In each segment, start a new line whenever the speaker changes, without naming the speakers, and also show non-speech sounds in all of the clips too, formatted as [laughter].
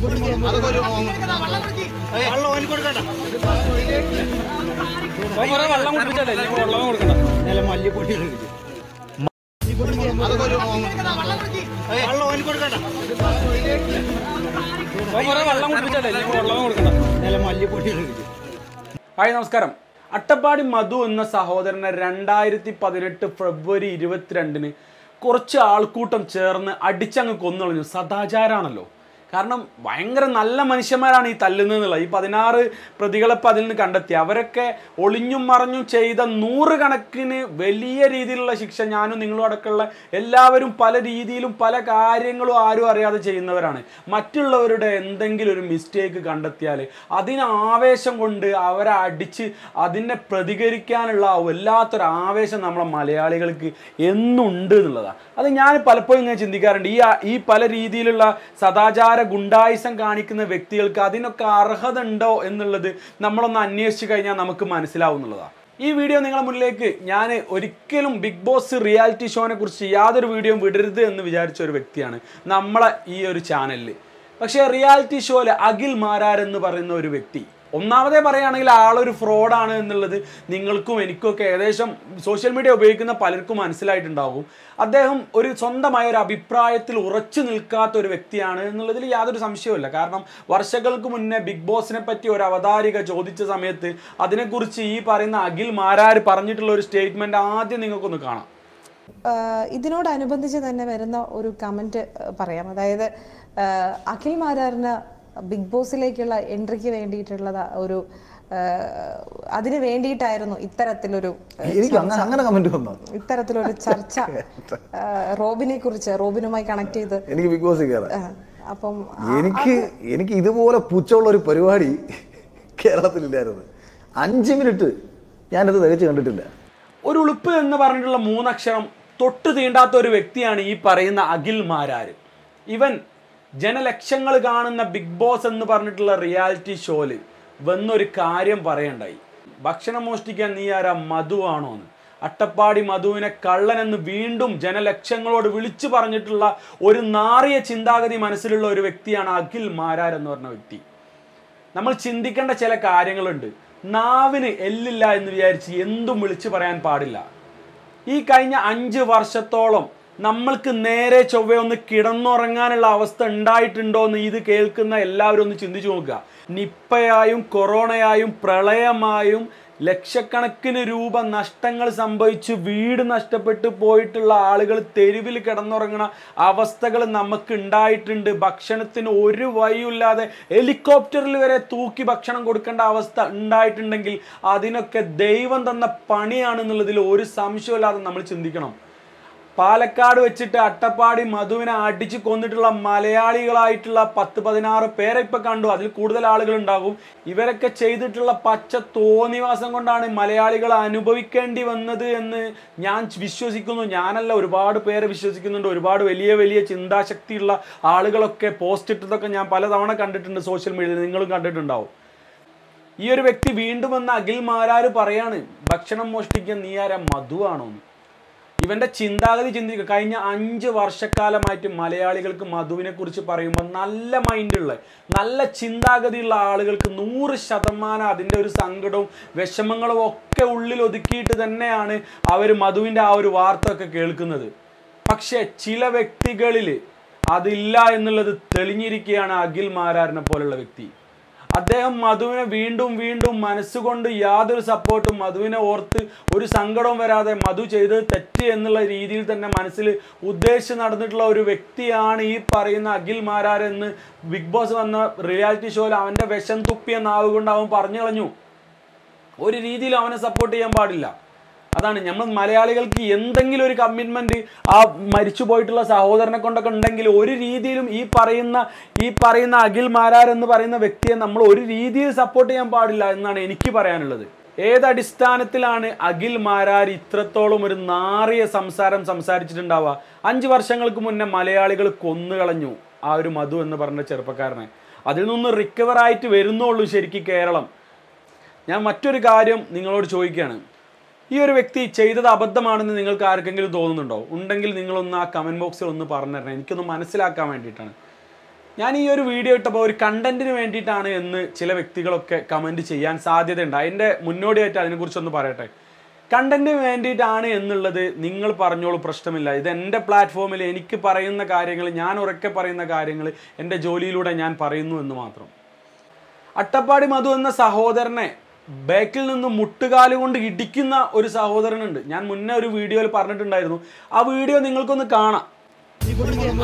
hi നമസ്കാരം അട്ടപ്പാടി മധു എന്ന സഹോദരനെ രണ്ടായിരത്തി പതിനെട്ട് ഫെബ്രുവരി ഇരുപത്തിരണ്ടിന് കുറച്ച് ആൾക്കൂട്ടം ചേർന്ന് അടിച്ചങ്ങ് കൊന്നു കളഞ്ഞു സദാചാരാണല്ലോ കാരണം ഭയങ്കര നല്ല മനുഷ്യന്മാരാണ് ഈ തല്ലുന്നത് എന്നുള്ളത് ഈ പതിനാറ് പ്രതികളെ അതിൽ നിന്ന് കണ്ടെത്തി അവരൊക്കെ ഒളിഞ്ഞും മറിഞ്ഞും ചെയ്ത നൂറുകണക്കിന് വലിയ രീതിയിലുള്ള ശിക്ഷ ഞാനും നിങ്ങളും അടക്കമുള്ള എല്ലാവരും പല രീതിയിലും പല കാര്യങ്ങളും ആരും അറിയാതെ ചെയ്യുന്നവരാണ് മറ്റുള്ളവരുടെ എന്തെങ്കിലും ഒരു മിസ്റ്റേക്ക് കണ്ടെത്തിയാൽ അതിന് ആവേശം കൊണ്ട് അവരെ അടിച്ച് അതിനെ പ്രതികരിക്കാനുള്ള വല്ലാത്തൊരു ആവേശം നമ്മളെ മലയാളികൾക്ക് എന്നുണ്ട് എന്നുള്ളതാണ് അത് ഞാൻ പലപ്പോഴും ഇങ്ങനെ ചിന്തിക്കാറുണ്ട് ഈ ഈ പല രീതിയിലുള്ള സദാചാര വളരെ ഗുണ്ടായുസം കാണിക്കുന്ന വ്യക്തികൾക്ക് അതിനൊക്കെ അർഹത ഉണ്ടോ എന്നുള്ളത് നമ്മളൊന്ന് അന്വേഷിച്ച് കഴിഞ്ഞാൽ നമുക്ക് മനസ്സിലാവുന്നുള്ളതാണ് ഈ വീഡിയോ നിങ്ങളുടെ മുന്നിലേക്ക് ഞാൻ ഒരിക്കലും ബിഗ് ബോസ് റിയാലിറ്റി ഷോനെ കുറിച്ച് യാതൊരു വീഡിയോയും വിടരുത് എന്ന് വിചാരിച്ച ഒരു വ്യക്തിയാണ് നമ്മളെ ഈ ഒരു ചാനലിൽ പക്ഷേ റിയാലിറ്റി ഷോയിൽ അഖിൽ മാരാർ എന്ന് പറയുന്ന ഒരു വ്യക്തി ഒന്നാമതേ പറയുകയാണെങ്കിൽ ആളൊരു ഫ്രോഡാണ് എന്നുള്ളത് നിങ്ങൾക്കും എനിക്കുമൊക്കെ ഏകദേശം സോഷ്യൽ മീഡിയ ഉപയോഗിക്കുന്ന പലർക്കും മനസ്സിലായിട്ടുണ്ടാകും അദ്ദേഹം ഒരു സ്വന്തമായ ഒരു അഭിപ്രായത്തിൽ ഉറച്ചു നിൽക്കാത്ത ഒരു വ്യക്തിയാണ് എന്നുള്ളതിൽ യാതൊരു സംശയവുമില്ല കാരണം വർഷങ്ങൾക്ക് മുന്നേ ബിഗ് ബോസിനെ പറ്റി ഒരു അവതാരിക ചോദിച്ച സമയത്ത് അതിനെക്കുറിച്ച് ഈ പറയുന്ന അഖിൽ മാരാർ പറഞ്ഞിട്ടുള്ള ഒരു സ്റ്റേറ്റ്മെൻ്റ് ആദ്യം നിങ്ങൾക്കൊന്ന് കാണാം ഇതിനോടനുബന്ധിച്ച് തന്നെ വരുന്ന ഒരു കമൻറ്റ് പറയാം അതായത് അഖിൽ മാരാറിന് ബിഗ് ബോസിലേക്കുള്ള എൻട്രിക്ക് വേണ്ടിയിട്ടുള്ള ഒരു അതിന് വേണ്ടിയിട്ടായിരുന്നു ഇത്തരത്തിലൊരു അങ്ങനെ കമന്റ് ഇത്തരത്തിലൊരു ചർച്ച [laughs] റോബിനെ കുറിച്ച് റോബിനുമായി കണക്ട് ചെയ്ത് എനിക്ക് ബിഗ് ബോസ് അപ്പം എനിക്ക് എനിക്ക് ഇതുപോലെ പുച്ഛമുള്ള ഒരു പരിപാടി [laughs] കേരളത്തിലില്ലായിരുന്നു അഞ്ച് മിനിറ്റ് ഞാനത് തികച്ച് കണ്ടിട്ടില്ല ഒരു ഉളുപ്പ് എന്ന് പറഞ്ഞിട്ടുള്ള മൂന്നക്ഷരം തൊട്ട് തീണ്ടാത്ത ഒരു വ്യക്തിയാണ് ഈ പറയുന്ന അഖിൽ മാരാര് ഇവൻ ജനലക്ഷങ്ങൾ കാണുന്ന ബിഗ് ബോസ് എന്ന് പറഞ്ഞിട്ടുള്ള റിയാലിറ്റി ഷോയിൽ വന്നൊരു കാര്യം പറയണ്ടായി ഭക്ഷണം മോഷ്ടിക്കാൻ നീ ആരാ മധുവാണോ എന്ന് അട്ടപ്പാടി മധുവിനെ കള്ളനെന്ന് വീണ്ടും ജനലക്ഷങ്ങളോട് വിളിച്ചു പറഞ്ഞിട്ടുള്ള ഒരു നാറിയ ചിന്താഗതി മനസ്സിലുള്ള ഒരു വ്യക്തിയാണ് അഖിൽ മാരാർ എന്ന് പറഞ്ഞ വ്യക്തി നമ്മൾ ചിന്തിക്കേണ്ട ചില കാര്യങ്ങളുണ്ട് നാവിന് എല്ലില്ല എന്ന് വിചാരിച്ച് എന്തും വിളിച്ചു പറയാൻ പാടില്ല ഈ കഴിഞ്ഞ അഞ്ച് വർഷത്തോളം നമ്മൾക്ക് നേരെ ചൊവ്വ ഒന്ന് കിടന്നുറങ്ങാനുള്ള അവസ്ഥ ഉണ്ടായിട്ടുണ്ടോ എന്ന് ഇത് കേൾക്കുന്ന എല്ലാവരും ഒന്ന് ചിന്തിച്ചു നോക്കുക നിപ്പയായും കൊറോണയായും പ്രളയമായും ലക്ഷക്കണക്കിന് രൂപ നഷ്ടങ്ങൾ സംഭവിച്ച് വീട് നഷ്ടപ്പെട്ടു പോയിട്ടുള്ള ആളുകൾ തെരുവിൽ കിടന്നുറങ്ങുന്ന അവസ്ഥകൾ നമുക്ക് ഉണ്ടായിട്ടുണ്ട് ഭക്ഷണത്തിന് ഒരു വഴിയില്ലാതെ ഹെലികോപ്റ്ററിൽ വരെ തൂക്കി ഭക്ഷണം കൊടുക്കേണ്ട അവസ്ഥ ഉണ്ടായിട്ടുണ്ടെങ്കിൽ അതിനൊക്കെ ദൈവം തന്ന പണിയാണെന്നുള്ളതിൽ ഒരു സംശയമില്ലാതെ നമ്മൾ ചിന്തിക്കണം പാലക്കാട് വെച്ചിട്ട് അട്ടപ്പാടി മധുവിനെ അടിച്ചു കൊന്നിട്ടുള്ള മലയാളികളായിട്ടുള്ള പത്ത് പതിനാറ് പേരെ ഇപ്പൊ കണ്ടു അതിൽ കൂടുതൽ ആളുകൾ ഉണ്ടാകും ഇവരൊക്കെ ചെയ്തിട്ടുള്ള പച്ച തോന്നിവാസം കൊണ്ടാണ് മലയാളികൾ അനുഭവിക്കേണ്ടി വന്നത് എന്ന് ഞാൻ വിശ്വസിക്കുന്നു ഞാനല്ല ഒരുപാട് പേരെ വിശ്വസിക്കുന്നുണ്ട് ഒരുപാട് വലിയ വലിയ ചിന്താശക്തിയുള്ള ആളുകളൊക്കെ പോസ്റ്റ് ഇട്ടതൊക്കെ ഞാൻ പലതവണ കണ്ടിട്ടുണ്ട് സോഷ്യൽ മീഡിയയിൽ നിങ്ങളും കണ്ടിട്ടുണ്ടാവും ഈ ഒരു വ്യക്തി വീണ്ടും വന്ന് അഖിൽ മാരാർ പറയാണ് ഭക്ഷണം മോഷ്ടിക്കാൻ നീ ആരാ മധുവാണോ ഇവന്റെ ചിന്താഗതി ചിന്തിക്കുക കഴിഞ്ഞ അഞ്ച് വർഷക്കാലമായിട്ട് മലയാളികൾക്ക് മധുവിനെ കുറിച്ച് പറയുമ്പോൾ നല്ല മൈൻഡുള്ള നല്ല ചിന്താഗതിയുള്ള ആളുകൾക്ക് നൂറ് ശതമാനം അതിൻ്റെ ഒരു സങ്കടവും വിഷമങ്ങളും ഒക്കെ ഉള്ളിൽ ഒതുക്കിയിട്ട് തന്നെയാണ് അവർ മധുവിൻ്റെ ആ ഒരു വാർത്ത ഒക്കെ കേൾക്കുന്നത് പക്ഷേ ചില വ്യക്തികളിൽ അതില്ല എന്നുള്ളത് തെളിഞ്ഞിരിക്കുകയാണ് അഖിൽ മാരാറിനെ പോലുള്ള വ്യക്തി അദ്ദേഹം മധുവിനെ വീണ്ടും വീണ്ടും മനസ്സുകൊണ്ട് യാതൊരു സപ്പോർട്ടും മധുവിനെ ഓർത്ത് ഒരു സങ്കടവും വരാതെ മധു ചെയ്തത് തെറ്റ് എന്നുള്ള രീതിയിൽ തന്നെ മനസ്സിൽ ഉദ്ദേശിച്ച് നടന്നിട്ടുള്ള ഒരു വ്യക്തിയാണ് ഈ പറയുന്ന അഖിൽ മാരാർ എന്ന് ബിഗ് ബോസ് വന്ന റിയാലിറ്റി ഷോയിൽ അവൻ്റെ വിഷം തുപ്പിയ നാവ് കൊണ്ട് അവൻ പറഞ്ഞു കളഞ്ഞു ഒരു രീതിയിൽ അവനെ സപ്പോർട്ട് ചെയ്യാൻ പാടില്ല അതാണ് നമ്മൾ മലയാളികൾക്ക് എന്തെങ്കിലും ഒരു കമ്മിറ്റ്മെന്റ് ആ മരിച്ചു പോയിട്ടുള്ള സഹോദരനെ കൊണ്ടൊക്കെ ഉണ്ടെങ്കിൽ ഒരു രീതിയിലും ഈ പറയുന്ന ഈ പറയുന്ന അഖിൽ മാരാർ എന്ന് പറയുന്ന വ്യക്തിയെ നമ്മൾ ഒരു രീതിയിൽ സപ്പോർട്ട് ചെയ്യാൻ പാടില്ല എന്നാണ് എനിക്ക് പറയാനുള്ളത് ഏതടിസ്ഥാനത്തിലാണ് അഖിൽ മാരാർ ഇത്രത്തോളം ഒരു നാറിയ സംസാരം സംസാരിച്ചിട്ടുണ്ടാവുക അഞ്ച് വർഷങ്ങൾക്ക് മുന്നേ മലയാളികൾ കൊന്നുകളഞ്ഞു ആ ഒരു മധു എന്ന് പറഞ്ഞ ചെറുപ്പക്കാരനെ അതിൽ നിന്ന് റിക്കവർ ആയിട്ട് വരുന്നുള്ളൂ ശരിക്കും കേരളം ഞാൻ മറ്റൊരു കാര്യം നിങ്ങളോട് ചോദിക്കുകയാണ് ഈ ഒരു വ്യക്തി ചെയ്തത് അബദ്ധമാണെന്ന് നിങ്ങൾക്ക് ആർക്കെങ്കിലും തോന്നുന്നുണ്ടോ ഉണ്ടെങ്കിൽ നിങ്ങളൊന്ന് ആ കമൻറ്റ് ബോക്സിൽ ഒന്ന് പറഞ്ഞു തരണം എനിക്കൊന്ന് മനസ്സിലാക്കാൻ വേണ്ടിയിട്ടാണ് ഞാൻ ഈ ഒരു വീഡിയോ ഇട്ടപ്പോൾ ഒരു കണ്ടന്റിന് വേണ്ടിയിട്ടാണ് എന്ന് ചില വ്യക്തികളൊക്കെ കമൻറ്റ് ചെയ്യാൻ സാധ്യതയുണ്ട് അതിൻ്റെ മുന്നോടിയായിട്ട് അതിനെക്കുറിച്ചൊന്ന് പറയട്ടെ കണ്ടന്റിന് വേണ്ടിയിട്ടാണ് എന്നുള്ളത് നിങ്ങൾ പറഞ്ഞോളൂ പ്രശ്നമില്ല ഇത് എൻ്റെ പ്ലാറ്റ്ഫോമിൽ എനിക്ക് പറയുന്ന കാര്യങ്ങൾ ഞാൻ ഉറക്കെ പറയുന്ന കാര്യങ്ങൾ എൻ്റെ ജോലിയിലൂടെ ഞാൻ പറയുന്നു എന്ന് മാത്രം അട്ടപ്പാടി മധു എന്ന സഹോദരനെ ബാക്കിൽ നിന്ന് മുട്ടുകാല് കൊണ്ട് ഇടിക്കുന്ന ഒരു സഹോദരനുണ്ട് ഞാൻ മുന്നേ ഒരു വീഡിയോയിൽ പറഞ്ഞിട്ടുണ്ടായിരുന്നു ആ വീഡിയോ നിങ്ങൾക്കൊന്ന് കാണാം കൊടുക്കണ്ട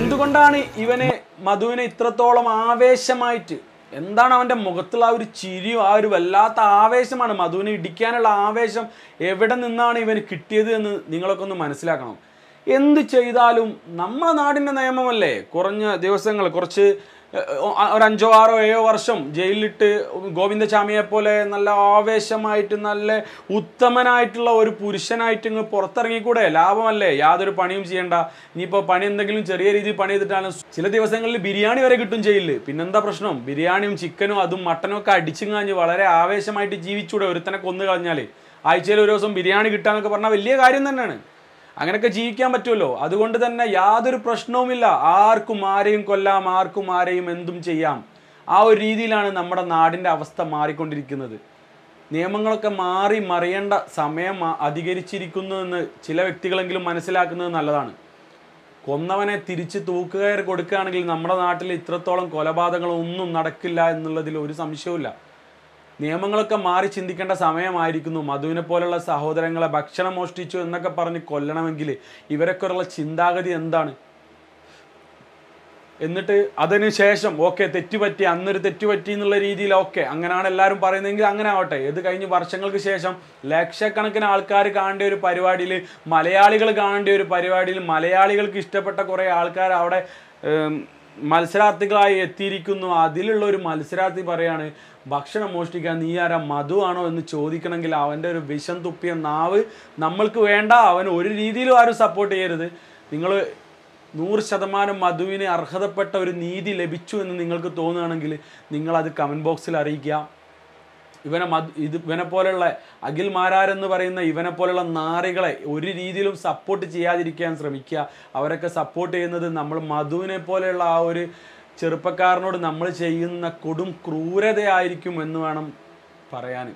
എന്തുകൊണ്ടാണ് ഇവനെ മധുവിനെ ഇത്രത്തോളം ആവേശമായിട്ട് എന്താണ് അവൻ്റെ മുഖത്തുള്ള ആ ഒരു ചിരിയും ആ ഒരു വല്ലാത്ത ആവേശമാണ് മധുവിനെ ഇടിക്കാനുള്ള ആവേശം എവിടെ നിന്നാണ് ഇവന് കിട്ടിയത് എന്ന് നിങ്ങളൊക്കെ ഒന്ന് മനസ്സിലാക്കണം എന്ത് ചെയ്താലും നമ്മുടെ നാടിൻ്റെ നിയമമല്ലേ കുറഞ്ഞ ദിവസങ്ങൾ കുറച്ച് അഞ്ചോ ആറോ ഏഴോ വർഷം ജയിലിലിട്ട് ഗോവിന്ദചാമിയെ പോലെ നല്ല ആവേശമായിട്ട് നല്ല ഉത്തമനായിട്ടുള്ള ഒരു പുരുഷനായിട്ട് ഇങ്ങ് പുറത്തിറങ്ങിക്കൂടെ ലാഭമല്ലേ യാതൊരു പണിയും ചെയ്യണ്ട ഇനിയിപ്പോൾ പണി എന്തെങ്കിലും ചെറിയ രീതിയിൽ പണി ചെയ്തിട്ടാണ് ചില ദിവസങ്ങളിൽ ബിരിയാണി വരെ കിട്ടും ജയിലിൽ പിന്നെന്താ പ്രശ്നം ബിരിയാണിയും ചിക്കനും അതും മട്ടനും ഒക്കെ അടിച്ചും കാഞ്ഞ് വളരെ ആവേശമായിട്ട് ജീവിച്ചൂടെ ഒരുത്തനെ കൊന്നു കളഞ്ഞാൽ ആഴ്ചയിൽ ഒരു ദിവസം ബിരിയാണി കിട്ടുക എന്നൊക്കെ പറഞ്ഞാൽ വലിയ കാര്യം തന്നെയാണ് അങ്ങനെയൊക്കെ ജീവിക്കാൻ പറ്റുമല്ലോ അതുകൊണ്ട് തന്നെ യാതൊരു പ്രശ്നവുമില്ല ആർക്കും ആരെയും കൊല്ലാം ആർക്കും ആരെയും എന്തും ചെയ്യാം ആ ഒരു രീതിയിലാണ് നമ്മുടെ നാടിൻ്റെ അവസ്ഥ മാറിക്കൊണ്ടിരിക്കുന്നത് നിയമങ്ങളൊക്കെ മാറി മറിയേണ്ട സമയം അധികരിച്ചിരിക്കുന്നു എന്ന് ചില വ്യക്തികളെങ്കിലും മനസ്സിലാക്കുന്നത് നല്ലതാണ് കൊന്നവനെ തിരിച്ച് തൂക്കുകയറി കൊടുക്കുകയാണെങ്കിൽ നമ്മുടെ നാട്ടിൽ ഇത്രത്തോളം കൊലപാതകങ്ങളൊന്നും നടക്കില്ല എന്നുള്ളതിൽ ഒരു സംശയവും നിയമങ്ങളൊക്കെ മാറി ചിന്തിക്കേണ്ട സമയമായിരിക്കുന്നു മധുവിനെ പോലുള്ള സഹോദരങ്ങളെ ഭക്ഷണം മോഷ്ടിച്ചു എന്നൊക്കെ പറഞ്ഞ് കൊല്ലണമെങ്കിൽ ഉള്ള ചിന്താഗതി എന്താണ് എന്നിട്ട് അതിനുശേഷം ഓക്കെ തെറ്റുപറ്റി അന്നൊരു തെറ്റുപറ്റി എന്നുള്ള രീതിയിൽ ഓക്കെ അങ്ങനെയാണ് എല്ലാവരും പറയുന്നതെങ്കിൽ അങ്ങനെ ആവട്ടെ ഇത് കഴിഞ്ഞ് വർഷങ്ങൾക്ക് ശേഷം ലക്ഷക്കണക്കിന് ആൾക്കാർ കാണേണ്ട ഒരു പരിപാടിയിൽ മലയാളികൾ കാണേണ്ട ഒരു പരിപാടിയിൽ മലയാളികൾക്ക് ഇഷ്ടപ്പെട്ട കുറേ ആൾക്കാർ അവിടെ മത്സരാർത്ഥികളായി എത്തിയിരിക്കുന്നു അതിലുള്ള ഒരു മത്സരാർത്ഥി പറയാണ് ഭക്ഷണം മോഷ്ടിക്കാൻ നീ ആരാ മധു ആണോ എന്ന് ചോദിക്കണമെങ്കിൽ അവൻ്റെ ഒരു വിഷം തുപ്പിയ നാവ് നമ്മൾക്ക് വേണ്ട അവൻ ഒരു രീതിയിലും ആരും സപ്പോർട്ട് ചെയ്യരുത് നിങ്ങൾ നൂറ് ശതമാനം മധുവിന് അർഹതപ്പെട്ട ഒരു നീതി ലഭിച്ചു എന്ന് നിങ്ങൾക്ക് തോന്നുകയാണെങ്കിൽ നിങ്ങളത് കമൻറ്റ് ബോക്സിൽ അറിയിക്കുക ഇവനെ മധു ഇത് ഇവനെ പോലെയുള്ള അഖിൽ മാരാരെന്ന് പറയുന്ന ഇവനെ പോലെയുള്ള നാറികളെ ഒരു രീതിയിലും സപ്പോർട്ട് ചെയ്യാതിരിക്കാൻ ശ്രമിക്കുക അവരൊക്കെ സപ്പോർട്ട് ചെയ്യുന്നത് നമ്മൾ മധുവിനെ പോലെയുള്ള ആ ഒരു ചെറുപ്പക്കാരനോട് നമ്മൾ ചെയ്യുന്ന കൊടും ക്രൂരതയായിരിക്കും എന്ന് വേണം പറയാൻ